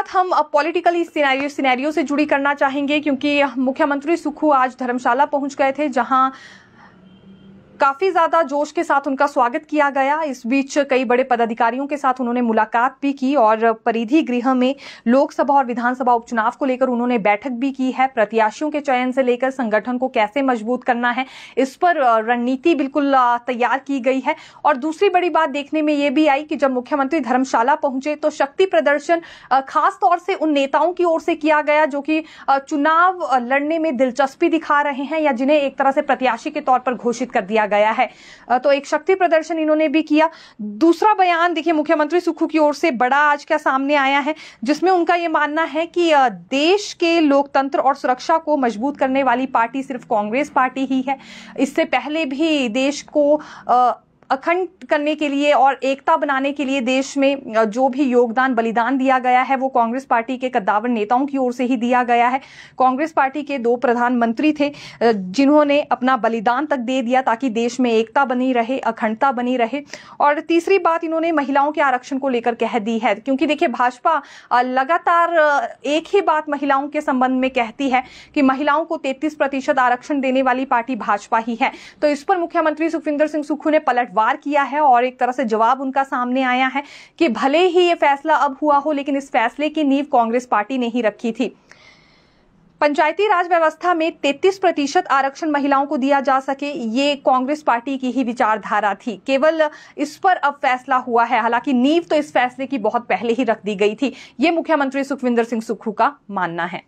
साथ हम अब पॉलिटिकली सिनेरियो सिनेरियो से जुड़ी करना चाहेंगे क्योंकि मुख्यमंत्री सुखू आज धर्मशाला पहुंच गए थे जहां काफी ज्यादा जोश के साथ उनका स्वागत किया गया इस बीच कई बड़े पदाधिकारियों के साथ उन्होंने मुलाकात भी की और परिधि गृह में लोकसभा और विधानसभा उपचुनाव को लेकर उन्होंने बैठक भी की है प्रत्याशियों के चयन से लेकर संगठन को कैसे मजबूत करना है इस पर रणनीति बिल्कुल तैयार की गई है और दूसरी बड़ी बात देखने में यह भी आई कि जब मुख्यमंत्री धर्मशाला पहुंचे तो शक्ति प्रदर्शन खासतौर से उन नेताओं की ओर से किया गया जो कि चुनाव लड़ने में दिलचस्पी दिखा रहे हैं या जिन्हें एक तरह से प्रत्याशी के तौर पर घोषित कर दिया गया है तो एक शक्ति प्रदर्शन इन्होंने भी किया दूसरा बयान देखिए मुख्यमंत्री सुखू की ओर से बड़ा आज क्या सामने आया है जिसमें उनका ये मानना है कि देश के लोकतंत्र और सुरक्षा को मजबूत करने वाली पार्टी सिर्फ कांग्रेस पार्टी ही है इससे पहले भी देश को अखंड करने के लिए और एकता बनाने के लिए देश में जो भी योगदान बलिदान दिया गया है वो कांग्रेस पार्टी के कद्दावर नेताओं की ओर से ही दिया गया है कांग्रेस पार्टी के दो प्रधानमंत्री थे जिन्होंने अपना बलिदान तक दे दिया ताकि देश में एकता बनी रहे अखंडता बनी रहे और तीसरी बात इन्होंने महिलाओं के आरक्षण को लेकर कह दी है क्योंकि देखिए भाजपा लगातार एक ही बात महिलाओं के संबंध में कहती है कि महिलाओं को तैतीस आरक्षण देने वाली पार्टी भाजपा ही है तो इस पर मुख्यमंत्री सुखविंदर सिंह सुखू ने पलट वार किया है और एक तरह से जवाब उनका सामने आया है कि भले ही ये फैसला अब हुआ हो लेकिन इस फैसले की नींव कांग्रेस पार्टी ने ही रखी थी पंचायती राज व्यवस्था में 33 प्रतिशत आरक्षण महिलाओं को दिया जा सके ये कांग्रेस पार्टी की ही विचारधारा थी केवल इस पर अब फैसला हुआ है हालांकि नींव तो इस फैसले की बहुत पहले ही रख दी गई थी ये मुख्यमंत्री सुखविंदर सिंह सुक्खू का मानना है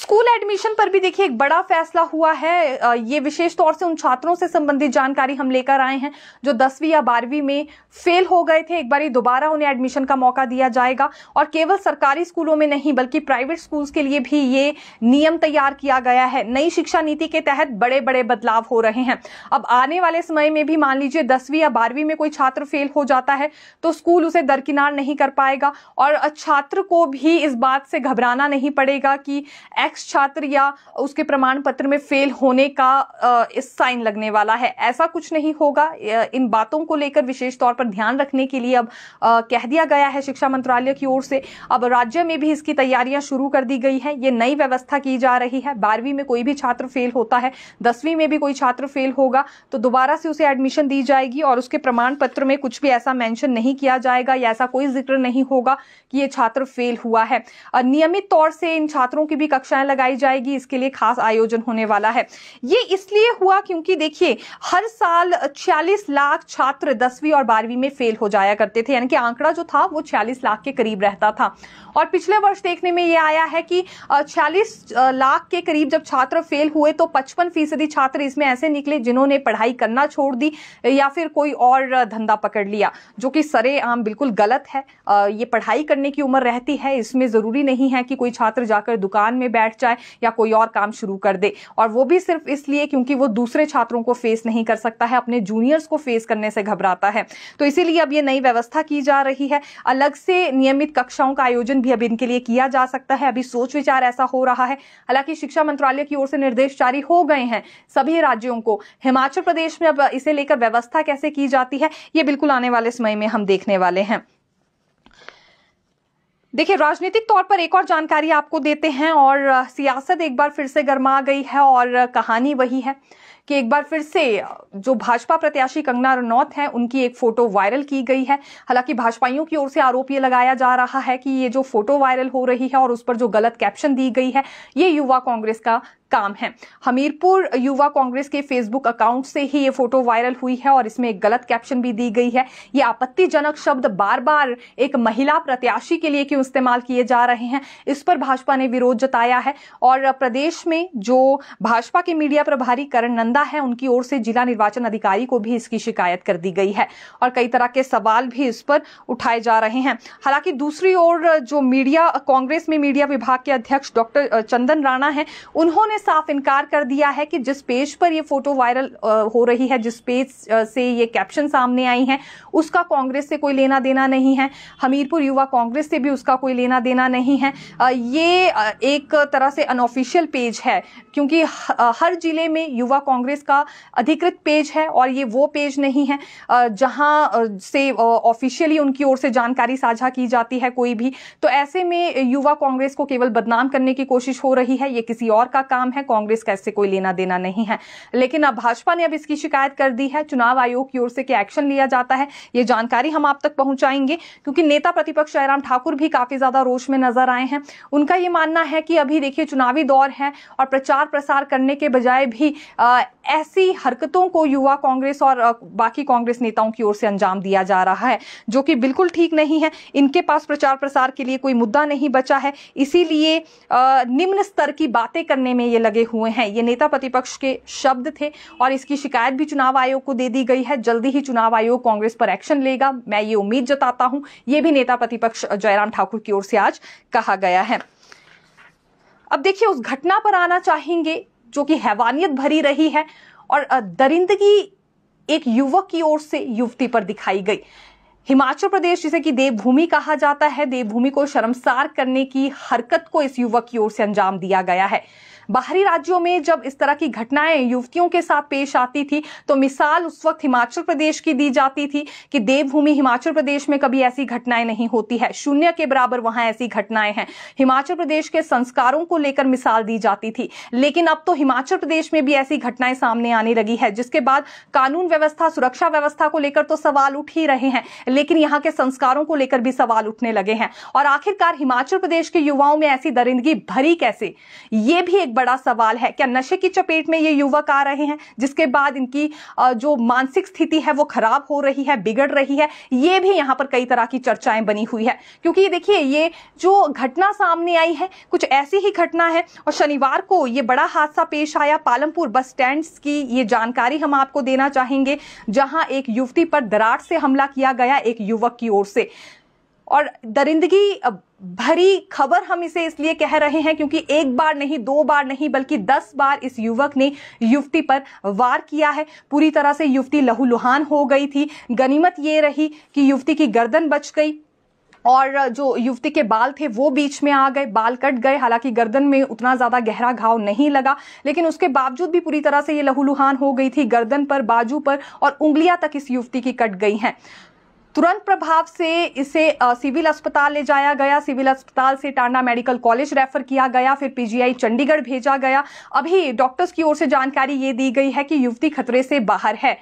स्कूल एडमिशन पर भी देखिए एक बड़ा फैसला हुआ है ये विशेष तौर से उन छात्रों से संबंधित जानकारी हम लेकर आए हैं जो दसवीं या बारहवीं में फेल हो गए थे एक बार दोबारा उन्हें एडमिशन का मौका दिया जाएगा और केवल सरकारी स्कूलों में नहीं बल्कि प्राइवेट स्कूल्स के लिए भी ये नियम तैयार किया गया है नई शिक्षा नीति के तहत बड़े बड़े बदलाव हो रहे हैं अब आने वाले समय में भी मान लीजिए दसवीं या बारहवीं में कोई छात्र फेल हो जाता है तो स्कूल उसे दरकिनार नहीं कर पाएगा और छात्र को भी इस बात से घबराना नहीं पड़ेगा कि एक्स छात्र या उसके प्रमाण पत्र में फेल होने का इस साइन लगने वाला है ऐसा कुछ नहीं होगा इन बातों को लेकर विशेष तौर पर ध्यान रखने के लिए अब कह दिया गया है शिक्षा मंत्रालय की ओर से अब राज्य में भी इसकी तैयारियां शुरू कर दी गई है ये नई व्यवस्था की जा रही है बारहवीं में कोई भी छात्र फेल होता है दसवीं में भी कोई छात्र फेल होगा तो दोबारा से उसे एडमिशन दी जाएगी और उसके प्रमाण पत्र में कुछ भी ऐसा मैंशन नहीं किया जाएगा या ऐसा कोई जिक्र नहीं होगा कि ये छात्र फेल हुआ है नियमित तौर से इन छात्रों की भी कक्षा शिलाएं लगाई जाएगी इसके लिए खास आयोजन होने वाला है ये इसलिए हुआ क्योंकि देखिए हर साल छियालीस लाख छात्र दसवीं और बारहवीं में फेल हो जाया करते थे यानी कि आंकड़ा जो था वो छियालीस लाख के करीब रहता था और पिछले वर्ष देखने में ये आया है कि छियालीस लाख के करीब जब छात्र फेल हुए तो पचपन फीसदी छात्र इसमें ऐसे निकले जिन्होंने पढ़ाई करना छोड़ दी या फिर कोई और धंधा पकड़ लिया जो कि सरे आम बिल्कुल गलत है ये पढ़ाई करने की उम्र रहती है इसमें ज़रूरी नहीं है कि कोई छात्र जाकर दुकान में बैठ बैठ जाए या कोई और काम शुरू कर दे और वो भी सिर्फ इसलिए क्योंकि वो दूसरे छात्रों को फेस नहीं कर सकता है अपने जूनियर्स को फेस करने से घबराता है तो इसीलिए अब ये नई व्यवस्था की जा रही है अलग से नियमित कक्षाओं का आयोजन भी अब इनके लिए किया जा सकता है अभी सोच विचार ऐसा हो रहा है हालांकि शिक्षा मंत्रालय की ओर से निर्देश जारी हो गए हैं सभी राज्यों को हिमाचल प्रदेश में अब इसे लेकर व्यवस्था कैसे की जाती है ये बिल्कुल आने वाले समय में हम देखने वाले हैं देखिए राजनीतिक तौर पर एक और जानकारी आपको देते हैं और सियासत एक बार फिर से गर्मा गई है और कहानी वही है कि एक बार फिर से जो भाजपा प्रत्याशी कंगना रनौत हैं उनकी एक फोटो वायरल की गई है हालांकि भाजपाइयों की ओर से आरोप ये लगाया जा रहा है कि ये जो फोटो वायरल हो रही है और उस पर जो गलत कैप्शन दी गई है ये युवा कांग्रेस का काम है हमीरपुर युवा कांग्रेस के फेसबुक अकाउंट से ही ये फोटो वायरल हुई है और इसमें एक गलत कैप्शन भी दी गई है ये आपत्तिजनक शब्द बार बार एक महिला प्रत्याशी के लिए क्यों इस्तेमाल किए जा रहे हैं इस पर भाजपा ने विरोध जताया है और प्रदेश में जो भाजपा के मीडिया प्रभारी करण नंदा है उनकी ओर से जिला निर्वाचन अधिकारी को भी इसकी शिकायत कर दी गई है और कई तरह के सवाल भी इस पर उठाए जा रहे हैं हालांकि दूसरी ओर जो मीडिया कांग्रेस में मीडिया विभाग के अध्यक्ष डॉक्टर चंदन राणा है उन्होंने साफ इनकार कर दिया है कि जिस पेज पर ये फोटो वायरल हो रही है जिस पेज से ये कैप्शन सामने आई हैं उसका कांग्रेस से कोई लेना देना नहीं है हमीरपुर युवा कांग्रेस से भी उसका कोई लेना देना नहीं है ये एक तरह से अनऑफिशियल पेज है क्योंकि हर जिले में युवा कांग्रेस का अधिकृत पेज है और ये वो पेज नहीं है जहां से ऑफिशियली उनकी ओर से जानकारी साझा की जाती है कोई भी तो ऐसे में युवा कांग्रेस को केवल बदनाम करने की कोशिश हो रही है ये किसी और का काम काम है कांग्रेस का इससे कोई लेना देना नहीं है लेकिन अब भाजपा ने अब इसकी शिकायत कर दी है चुनाव आयोग की ओर से क्या एक्शन लिया जाता है ये जानकारी हम आप तक पहुंचाएंगे क्योंकि नेता प्रतिपक्ष जयराम ठाकुर भी काफी ज्यादा रोष में नजर आए हैं उनका ये मानना है कि अभी देखिए चुनावी दौर है और प्रचार प्रसार करने के बजाय भी ऐसी हरकतों को युवा कांग्रेस और बाकी कांग्रेस नेताओं की ओर से अंजाम दिया जा रहा है जो कि बिल्कुल ठीक नहीं है इनके पास प्रचार प्रसार के लिए कोई मुद्दा नहीं बचा है इसीलिए निम्न स्तर की बातें करने में ये लगे हुए हैं ये नेता प्रतिपक्ष के शब्द थे और इसकी शिकायत भी चुनाव आयोग को दे दी गई है जल्दी ही चुनाव आयोग कांग्रेस पर एक्शन लेगा मैं ये उम्मीद जताता हूं ये भी नेता प्रतिपक्ष जयराम ठाकुर की ओर से आज कहा गया है अब देखिए उस घटना पर आना चाहेंगे जो कि हैवानियत भरी रही है और दरिंदगी एक युवक की ओर से युवती पर दिखाई गई हिमाचल प्रदेश जिसे कि देवभूमि कहा जाता है देवभूमि को शर्मसार करने की हरकत को इस युवक की ओर से अंजाम दिया गया है बाहरी राज्यों में जब इस तरह की घटनाएं युवतियों के साथ पेश आती थी तो मिसाल उस वक्त हिमाचल प्रदेश की दी जाती थी कि देवभूमि हिमाचल प्रदेश में कभी ऐसी घटनाएं नहीं होती है शून्य के बराबर वहां ऐसी घटनाएं हैं हिमाचल प्रदेश के संस्कारों को लेकर मिसाल दी जाती थी लेकिन अब तो हिमाचल प्रदेश में भी ऐसी घटनाएं सामने आने लगी है जिसके बाद कानून व्यवस्था सुरक्षा व्यवस्था को लेकर तो सवाल उठ ही रहे हैं लेकिन यहाँ के संस्कारों को लेकर भी सवाल उठने लगे हैं और आखिरकार हिमाचल प्रदेश के युवाओं में ऐसी दरिंदगी भरी कैसे ये भी एक बड़ा सवाल है क्या नशे की चपेट में ये युवक आ रहे हैं जिसके बाद इनकी जो मानसिक स्थिति है वो खराब हो रही है बिगड़ रही है ये भी यहाँ पर कई तरह की चर्चाएं बनी हुई है क्योंकि देखिए ये जो घटना सामने आई है कुछ ऐसी ही घटना है और शनिवार को ये बड़ा हादसा पेश आया पालमपुर बस स्टैंड की ये जानकारी हम आपको देना चाहेंगे जहां एक युवती पर दराट से हमला किया गया एक युवक की ओर से और दरिंदगी भरी खबर हम इसे इसलिए कह रहे हैं क्योंकि एक बार नहीं दो बार नहीं बल्कि दस बार इस युवक ने युवती पर वार किया है पूरी तरह से युवती लहूलुहान हो गई थी गनीमत ये रही कि युवती की गर्दन बच गई और जो युवती के बाल थे वो बीच में आ गए बाल कट गए हालांकि गर्दन में उतना ज़्यादा गहरा घाव नहीं लगा लेकिन उसके बावजूद भी पूरी तरह से ये लहूलुहान हो गई थी गर्दन पर बाजू पर और उंगलियां तक इस युवती की कट गई हैं तुरंत प्रभाव से इसे सिविल अस्पताल ले जाया गया सिविल अस्पताल से टांडा मेडिकल कॉलेज रेफर किया गया फिर पीजीआई चंडीगढ़ भेजा गया अभी डॉक्टर्स की ओर से जानकारी ये दी गई है कि युवती खतरे से बाहर है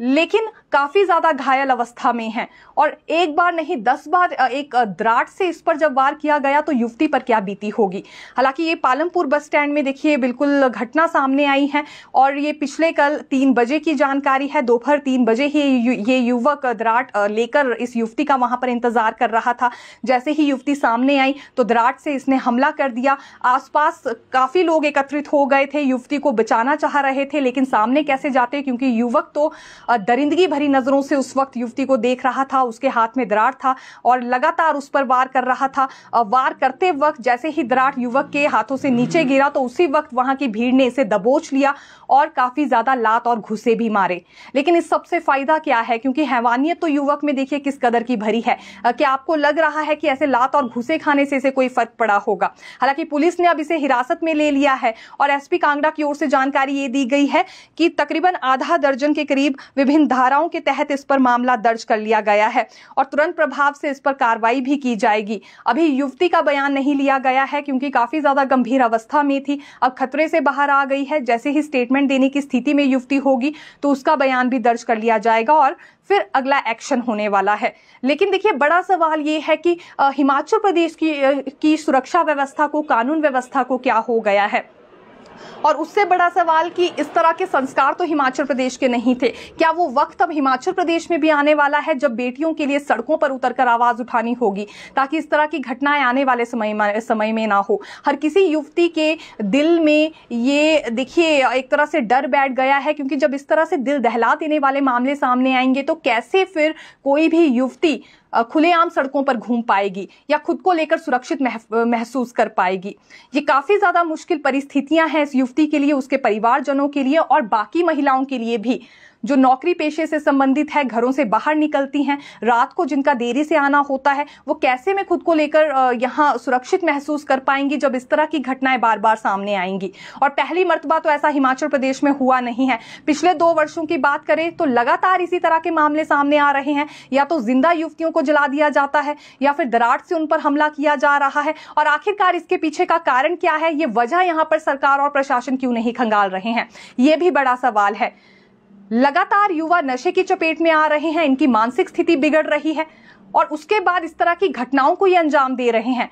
लेकिन काफी ज्यादा घायल अवस्था में है और एक बार नहीं दस बार एक द्राट से इस पर जब वार किया गया तो युवती पर क्या बीती होगी हालांकि ये पालमपुर बस स्टैंड में देखिए बिल्कुल घटना सामने आई है और ये पिछले कल तीन बजे की जानकारी है दोपहर तीन बजे ही ये युवक द्राट लेकर इस युवती का वहां पर इंतजार कर रहा था जैसे ही युवती सामने आई तो द्राट से इसने हमला कर दिया आसपास काफी लोग एकत्रित हो गए थे युवती को बचाना चाह रहे थे लेकिन सामने कैसे जाते क्योंकि युवक तो दरिंदगी गहरी नजरों से उस वक्त युवती को देख रहा था उसके हाथ में दराट था और लगातार उस पर वार कर रहा था वार करते वक्त जैसे ही दराट युवक के हाथों से नीचे गिरा तो उसी वक्त वहां की भीड़ ने इसे दबोच लिया और काफी ज्यादा लात और घुसे भी मारे लेकिन इस सबसे फायदा क्या है क्योंकि हैवानियत तो युवक में देखिए किस कदर की भरी है कि आपको लग रहा है कि ऐसे लात और घुसे खाने से इसे कोई फर्क पड़ा होगा हालांकि पुलिस ने अब इसे हिरासत में ले लिया है और एसपी कांगड़ा की ओर से जानकारी ये दी गई है कि तकरीबन आधा दर्जन के करीब विभिन्न धाराओं के तहत इस पर मामला दर्ज कर लिया गया है और तुरंत प्रभाव से इस पर कार्रवाई भी की जाएगी अभी युवती का बयान नहीं लिया गया है क्योंकि काफी ज्यादा गंभीर अवस्था में थी अब खतरे से बाहर आ गई है जैसे ही स्टेटमेंट स्टेटमेंट देने की स्थिति में युवती होगी तो उसका बयान भी दर्ज कर लिया जाएगा और फिर अगला एक्शन होने वाला है लेकिन देखिए बड़ा सवाल ये है कि हिमाचल प्रदेश की की सुरक्षा व्यवस्था को कानून व्यवस्था को क्या हो गया है और उससे बड़ा सवाल कि इस तरह के संस्कार तो हिमाचल प्रदेश के नहीं थे क्या वो वक्त अब हिमाचल प्रदेश में भी आने वाला है जब बेटियों के लिए सड़कों पर उतरकर आवाज उठानी होगी ताकि इस तरह की घटनाएं आने वाले समय समय में ना हो हर किसी युवती के दिल में ये देखिए एक तरह से डर बैठ गया है क्योंकि जब इस तरह से दिल दहला देने वाले मामले सामने आएंगे तो कैसे फिर कोई भी युवती खुलेआम सड़कों पर घूम पाएगी या खुद को लेकर सुरक्षित महसूस कर पाएगी ये काफ़ी ज़्यादा मुश्किल परिस्थितियां हैं इस युवती के लिए उसके परिवारजनों के लिए और बाकी महिलाओं के लिए भी जो नौकरी पेशे से संबंधित है घरों से बाहर निकलती हैं रात को जिनका देरी से आना होता है वो कैसे में खुद को लेकर यहाँ सुरक्षित महसूस कर पाएंगी जब इस तरह की घटनाएं बार बार सामने आएंगी और पहली मरतबा तो ऐसा हिमाचल प्रदेश में हुआ नहीं है पिछले दो वर्षों की बात करें तो लगातार इसी तरह के मामले सामने आ रहे हैं या तो जिंदा युवतियों को जला दिया जाता है या फिर दराट से उन पर हमला किया जा रहा है और आखिरकार इसके पीछे का कारण क्या है ये वजह यहाँ पर सरकार और प्रशासन क्यों नहीं खंगाल रहे हैं ये भी बड़ा सवाल है लगातार युवा नशे की चपेट में आ रहे हैं इनकी मानसिक स्थिति बिगड़ रही है और उसके बाद इस तरह की घटनाओं को ये अंजाम दे रहे हैं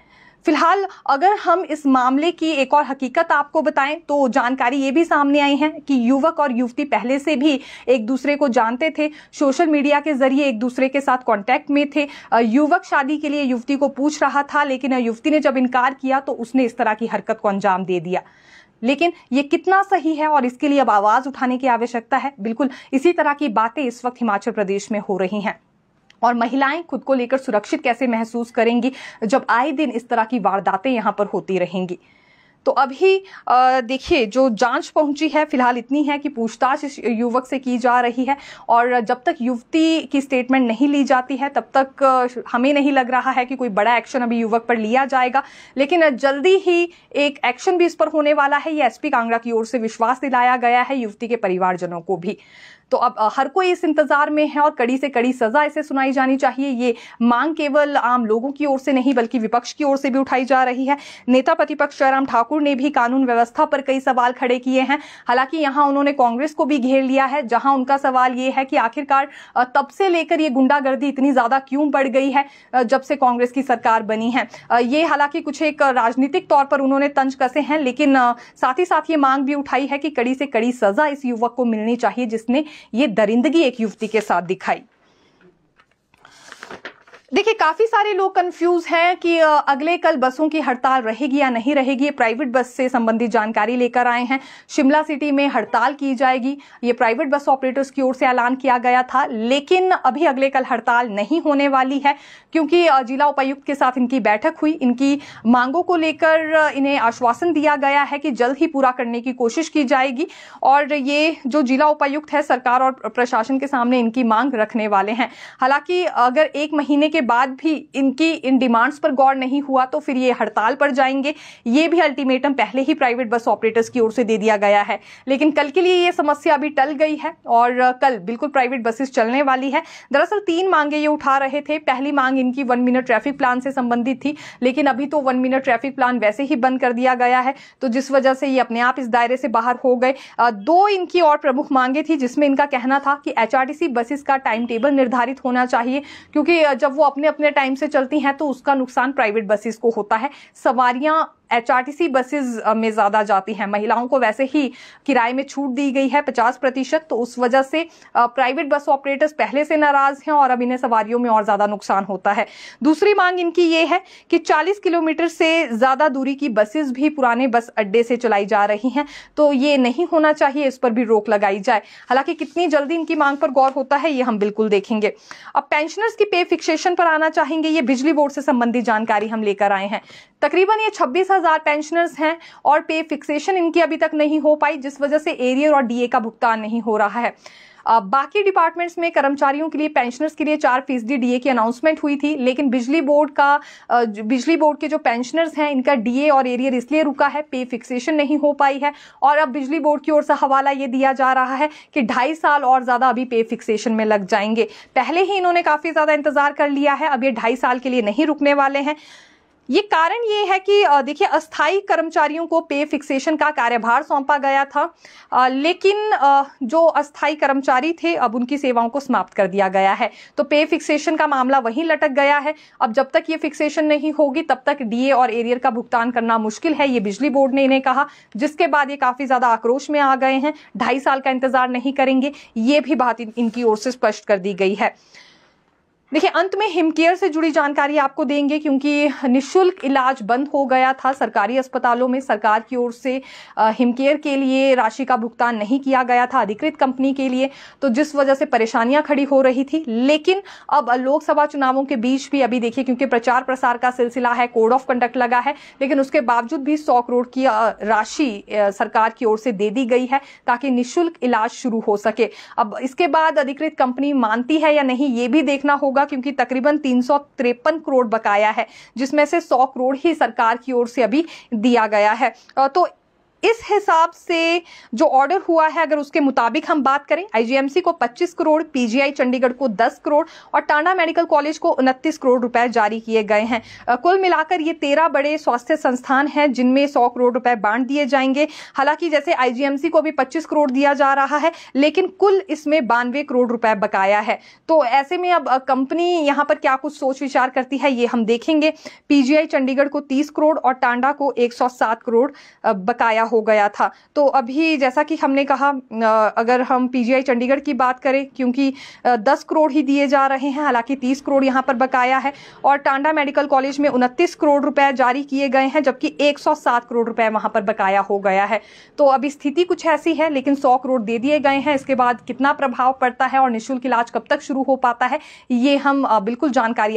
फिलहाल अगर हम इस मामले की एक और हकीकत आपको बताएं तो जानकारी ये भी सामने आई है कि युवक और युवती पहले से भी एक दूसरे को जानते थे सोशल मीडिया के जरिए एक दूसरे के साथ कांटेक्ट में थे युवक शादी के लिए युवती को पूछ रहा था लेकिन युवती ने जब इनकार किया तो उसने इस तरह की हरकत को अंजाम दे दिया लेकिन ये कितना सही है और इसके लिए अब आवाज उठाने की आवश्यकता है बिल्कुल इसी तरह की बातें इस वक्त हिमाचल प्रदेश में हो रही हैं और महिलाएं खुद को लेकर सुरक्षित कैसे महसूस करेंगी जब आए दिन इस तरह की वारदातें यहां पर होती रहेंगी तो अभी देखिए जो जांच पहुंची है फिलहाल इतनी है कि पूछताछ इस युवक से की जा रही है और जब तक युवती की स्टेटमेंट नहीं ली जाती है तब तक हमें नहीं लग रहा है कि कोई बड़ा एक्शन अभी युवक पर लिया जाएगा लेकिन जल्दी ही एक एक्शन भी इस पर होने वाला है ये एसपी कांगड़ा की ओर से विश्वास दिलाया गया है युवती के परिवारजनों को भी तो अब हर कोई इस इंतजार में है और कड़ी से कड़ी सजा इसे सुनाई जानी चाहिए ये मांग केवल आम लोगों की ओर से नहीं बल्कि विपक्ष की ओर से भी उठाई जा रही है नेता प्रतिपक्ष जयराम ठाकुर ने भी कानून व्यवस्था पर कई सवाल खड़े किए हैं हालांकि यहां उन्होंने कांग्रेस को भी घेर लिया है जहां उनका सवाल ये है कि आखिरकार तब से लेकर ये गुंडागर्दी इतनी ज्यादा क्यों बढ़ गई है जब से कांग्रेस की सरकार बनी है ये हालांकि कुछ एक राजनीतिक तौर पर उन्होंने तंज कसे हैं लेकिन साथ ही साथ ये मांग भी उठाई है कि कड़ी से कड़ी सजा इस युवक को मिलनी चाहिए जिसने ये दरिंदगी एक युवती के साथ दिखाई देखिए काफ़ी सारे लोग कंफ्यूज हैं कि अगले कल बसों की हड़ताल रहेगी या नहीं रहेगी प्राइवेट बस से संबंधित जानकारी लेकर आए हैं शिमला सिटी में हड़ताल की जाएगी ये प्राइवेट बस ऑपरेटर्स की ओर से ऐलान किया गया था लेकिन अभी अगले कल हड़ताल नहीं होने वाली है क्योंकि जिला उपायुक्त के साथ इनकी बैठक हुई इनकी मांगों को लेकर इन्हें आश्वासन दिया गया है कि जल्द ही पूरा करने की कोशिश की जाएगी और ये जो जिला उपायुक्त है सरकार और प्रशासन के सामने इनकी मांग रखने वाले हैं हालांकि अगर एक महीने के के बाद भी इनकी इन डिमांड्स पर गौर नहीं हुआ तो फिर ये हड़ताल पर जाएंगे ये भी अल्टीमेटम पहले ही प्राइवेट बस ऑपरेटर्स की ओर से दे दिया गया है लेकिन कल के लिए ये समस्या अभी टल गई है और कल बिल्कुल प्राइवेट बसेस चलने वाली है दरअसल तीन मांगे ये उठा रहे थे पहली मांग इनकी वन मिनट ट्रैफिक प्लान से संबंधित थी लेकिन अभी तो वन मिनट ट्रैफिक प्लान वैसे ही बंद कर दिया गया है तो जिस वजह से ये अपने आप इस दायरे से बाहर हो गए दो इनकी और प्रमुख मांगे थी जिसमें इनका कहना था कि एचआरटीसी बसेस का टाइम टेबल निर्धारित होना चाहिए क्योंकि जब वो अपने अपने टाइम से चलती हैं तो उसका नुकसान प्राइवेट बसेस को होता है सवारियां एचआरटीसी बसेस में ज़्यादा जाती हैं महिलाओं को वैसे ही किराए में छूट दी गई है 50 प्रतिशत तो उस वजह से प्राइवेट बस ऑपरेटर्स पहले से नाराज़ हैं और अब इन्हें सवारियों में और ज़्यादा नुकसान होता है दूसरी मांग इनकी ये है कि 40 किलोमीटर से ज़्यादा दूरी की बसेज भी पुराने बस अड्डे से चलाई जा रही हैं तो ये नहीं होना चाहिए इस पर भी रोक लगाई जाए हालांकि कितनी जल्दी इनकी मांग पर गौर होता है ये हम बिल्कुल देखेंगे अब पेंशनर्स की पे फिक्सेशन पर आना चाहेंगे ये बिजली बोर्ड से संबंधित जानकारी हम लेकर आए हैं तकरीबन ये छब्बीस हज़ार पेंशनर्स हैं और पे फिक्सेशन इनकी अभी तक नहीं हो पाई जिस वजह से एरियर और डीए का भुगतान नहीं हो रहा है बाकी डिपार्टमेंट्स में कर्मचारियों के लिए पेंशनर्स के लिए चार फीसदी डीए की अनाउंसमेंट हुई थी लेकिन बिजली बोर्ड का बिजली बोर्ड के जो पेंशनर्स हैं इनका डीए और एरियर इसलिए रुका है पे फिक्सेशन नहीं हो पाई है और अब बिजली बोर्ड की ओर से हवाला ये दिया जा रहा है कि ढाई साल और ज़्यादा अभी पे फिक्सेशन में लग जाएंगे पहले ही इन्होंने काफ़ी ज़्यादा इंतज़ार कर लिया है अब ये ढाई साल के लिए नहीं रुकने वाले हैं ये कारण ये है कि देखिए अस्थाई कर्मचारियों को पे फिक्सेशन का कार्यभार सौंपा गया था लेकिन जो अस्थाई कर्मचारी थे अब उनकी सेवाओं को समाप्त कर दिया गया है तो पे फिक्सेशन का मामला वहीं लटक गया है अब जब तक ये फिक्सेशन नहीं होगी तब तक डीए और एरियर का भुगतान करना मुश्किल है ये बिजली बोर्ड ने इन्हें कहा जिसके बाद ये काफ़ी ज़्यादा आक्रोश में आ गए हैं ढाई साल का इंतज़ार नहीं करेंगे ये भी बात इनकी ओर से स्पष्ट कर दी गई है देखिए अंत में हिमकेयर से जुड़ी जानकारी आपको देंगे क्योंकि निशुल्क इलाज बंद हो गया था सरकारी अस्पतालों में सरकार की ओर से हिमकेयर के लिए राशि का भुगतान नहीं किया गया था अधिकृत कंपनी के लिए तो जिस वजह से परेशानियां खड़ी हो रही थी लेकिन अब लोकसभा चुनावों के बीच भी अभी देखिए क्योंकि प्रचार प्रसार का सिलसिला है कोड ऑफ कंडक्ट लगा है लेकिन उसके बावजूद भी सौ करोड़ की राशि सरकार की ओर से दे दी गई है ताकि निःशुल्क इलाज शुरू हो सके अब इसके बाद अधिकृत कंपनी मानती है या नहीं ये भी देखना होगा होगा क्योंकि तकरीबन तीन करोड़ बकाया है जिसमें से सौ करोड़ ही सरकार की ओर से अभी दिया गया है तो इस हिसाब से जो ऑर्डर हुआ है अगर उसके मुताबिक हम बात करें आईजीएमसी को 25 करोड़ पीजीआई चंडीगढ़ को 10 करोड़ और टांडा मेडिकल कॉलेज को उनतीस करोड़ रुपए जारी किए गए हैं कुल मिलाकर ये तेरह बड़े स्वास्थ्य संस्थान हैं जिनमें सौ करोड़ रुपए बांट दिए जाएंगे हालांकि जैसे आईजीएमसी को भी पच्चीस करोड़ दिया जा रहा है लेकिन कुल इसमें बानवे करोड़ रुपए बकाया है तो ऐसे में अब कंपनी यहाँ पर क्या कुछ सोच विचार करती है ये हम देखेंगे पीजीआई चंडीगढ़ को तीस करोड़ और टांडा को एक करोड़ बकाया हो गया था तो अभी जैसा कि हमने कहा अगर हम पीजीआई चंडीगढ़ की बात करें क्योंकि 10 करोड़ ही दिए जा रहे हैं हालांकि 30 करोड़ यहां पर बकाया है और टांडा मेडिकल कॉलेज में उनतीस करोड़ रुपए जारी किए गए हैं जबकि सात करोड़ रुपए वहां पर बकाया हो गया है तो अभी स्थिति कुछ ऐसी है लेकिन सौ करोड़ दे दिए गए हैं इसके बाद कितना प्रभाव पड़ता है और निःशुल्क इलाज कब तक शुरू हो पाता है ये हम बिल्कुल जानकारी